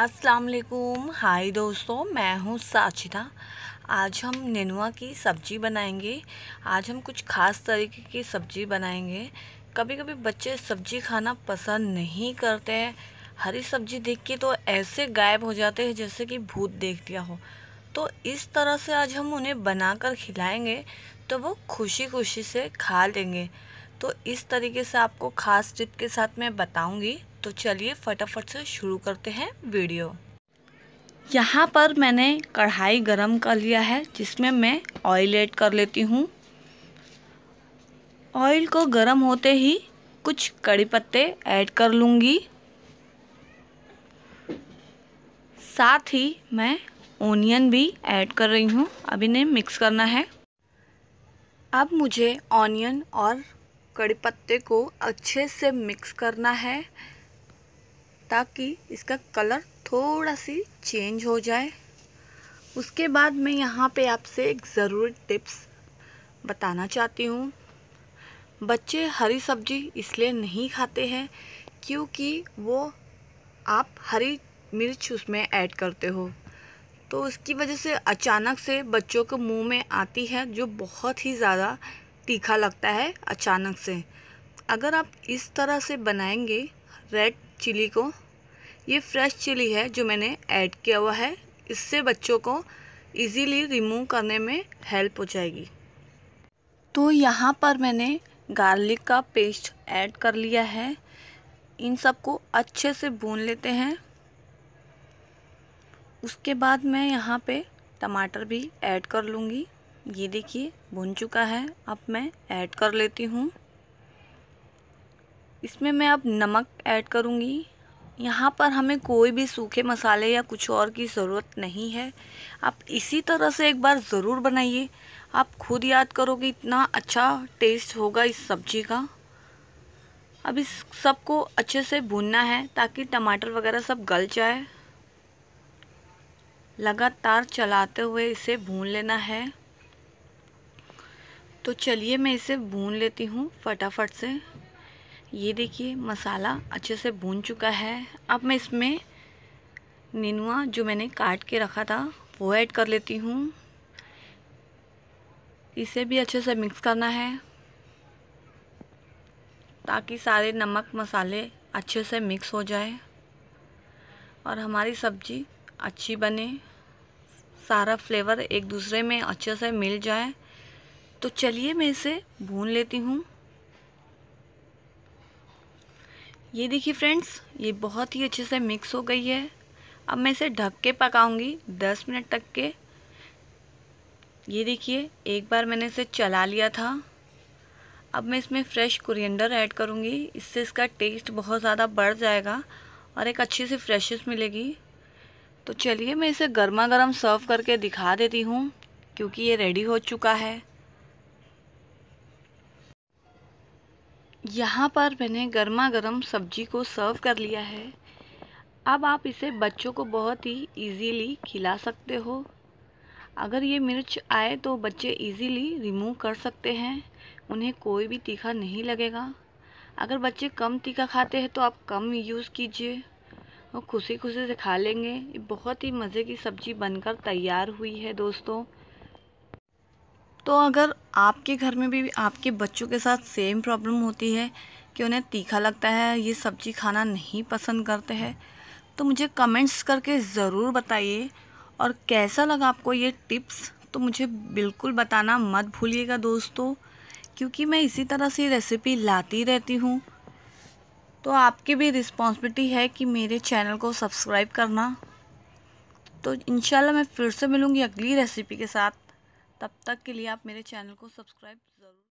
अस्सलाम वालेकुम हाय दोस्तों मैं हूँ साचिता आज हम नेनुआ की सब्ज़ी बनाएंगे आज हम कुछ ख़ास तरीके की सब्ज़ी बनाएंगे कभी कभी बच्चे सब्ज़ी खाना पसंद नहीं करते हैं हरी सब्ज़ी देख के तो ऐसे गायब हो जाते हैं जैसे कि भूत देख दिया हो तो इस तरह से आज हम उन्हें बना कर खिलाएँगे तो वो खुशी खुशी से खा लेंगे तो इस तरीके से आपको ख़ास टिप के साथ मैं बताऊँगी तो चलिए फटाफट से शुरू करते हैं वीडियो यहाँ पर मैंने कढ़ाई गरम कर लिया है जिसमें मैं ऑयल ऐड कर लेती हूँ ऑयल को गरम होते ही कुछ कड़ी पत्ते ऐड कर लूँगी साथ ही मैं ओनियन भी ऐड कर रही हूँ अब इन्हें मिक्स करना है अब मुझे ऑनियन और कड़ी पत्ते को अच्छे से मिक्स करना है ताकि इसका कलर थोड़ा सी चेंज हो जाए उसके बाद मैं यहाँ पे आपसे एक ज़रूरी टिप्स बताना चाहती हूँ बच्चे हरी सब्जी इसलिए नहीं खाते हैं क्योंकि वो आप हरी मिर्च उसमें ऐड करते हो तो उसकी वजह से अचानक से बच्चों के मुंह में आती है जो बहुत ही ज़्यादा तीखा लगता है अचानक से अगर आप इस तरह से बनाएंगे रेड चिली को ये फ्रेश चिली है जो मैंने ऐड किया हुआ है इससे बच्चों को इजीली रिमूव करने में हेल्प हो जाएगी तो यहाँ पर मैंने गार्लिक का पेस्ट ऐड कर लिया है इन सबको अच्छे से भून लेते हैं उसके बाद मैं यहाँ पे टमाटर भी ऐड कर लूँगी ये देखिए भुन चुका है अब मैं ऐड कर लेती हूँ इसमें मैं अब नमक ऐड करूँगी यहाँ पर हमें कोई भी सूखे मसाले या कुछ और की ज़रूरत नहीं है आप इसी तरह से एक बार ज़रूर बनाइए आप खुद याद करोगे इतना अच्छा टेस्ट होगा इस सब्जी का अब इस सबको अच्छे से भूनना है ताकि टमाटर वगैरह सब गल जाए लगातार चलाते हुए इसे भून लेना है तो चलिए मैं इसे भून लेती हूँ फटाफट से ये देखिए मसाला अच्छे से भून चुका है अब मैं इसमें नीनुआ जो मैंने काट के रखा था वो ऐड कर लेती हूँ इसे भी अच्छे से मिक्स करना है ताकि सारे नमक मसाले अच्छे से मिक्स हो जाए और हमारी सब्ज़ी अच्छी बने सारा फ्लेवर एक दूसरे में अच्छे से मिल जाए तो चलिए मैं इसे भून लेती हूँ ये देखिए फ्रेंड्स ये बहुत ही अच्छे से मिक्स हो गई है अब मैं इसे ढक के पकाऊंगी दस मिनट तक के ये देखिए एक बार मैंने इसे चला लिया था अब मैं इसमें फ्रेश कुरियंडर ऐड करूँगी इससे इसका टेस्ट बहुत ज़्यादा बढ़ जाएगा और एक अच्छी सी फ्रेशस मिलेगी तो चलिए मैं इसे गर्मा गर्म सर्व करके दिखा देती हूँ क्योंकि ये रेडी हो चुका है यहाँ पर मैंने गर्मा गर्म सब्जी को सर्व कर लिया है अब आप इसे बच्चों को बहुत ही इजीली खिला सकते हो अगर ये मिर्च आए तो बच्चे इजीली रिमूव कर सकते हैं उन्हें कोई भी तीखा नहीं लगेगा अगर बच्चे कम तीखा खाते हैं तो आप कम यूज़ कीजिए वो खुशी खुशी से खा लेंगे बहुत ही मज़े की सब्ज़ी बनकर तैयार हुई है दोस्तों तो अगर आपके घर में भी आपके बच्चों के साथ सेम प्रॉब्लम होती है कि उन्हें तीखा लगता है ये सब्ज़ी खाना नहीं पसंद करते हैं तो मुझे कमेंट्स करके ज़रूर बताइए और कैसा लगा आपको ये टिप्स तो मुझे बिल्कुल बताना मत भूलिएगा दोस्तों क्योंकि मैं इसी तरह से रेसिपी लाती रहती हूँ तो आपकी भी रिस्पॉन्सिबिलिटी है कि मेरे चैनल को सब्सक्राइब करना तो इन मैं फिर से मिलूँगी अगली रेसिपी के साथ तब तक के लिए आप मेरे चैनल को सब्सक्राइब ज़रूर